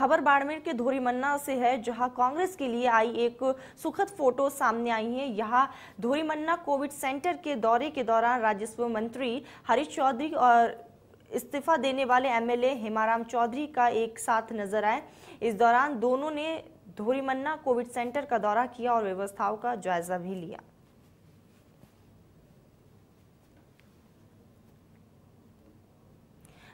खबर बाड़मेर के धोरीमन्ना से है जहां कांग्रेस के लिए आई एक सुखद फोटो सामने आई है यहां धोरीमन्ना कोविड सेंटर के दौरे के दौरान राजस्व मंत्री हरीश चौधरी और इस्तीफा देने वाले एमएलए हेमाराम चौधरी का एक साथ नजर आए इस दौरान दोनों ने धोरीमन्ना कोविड सेंटर का दौरा किया और व्यवस्थाओं का जायजा भी लिया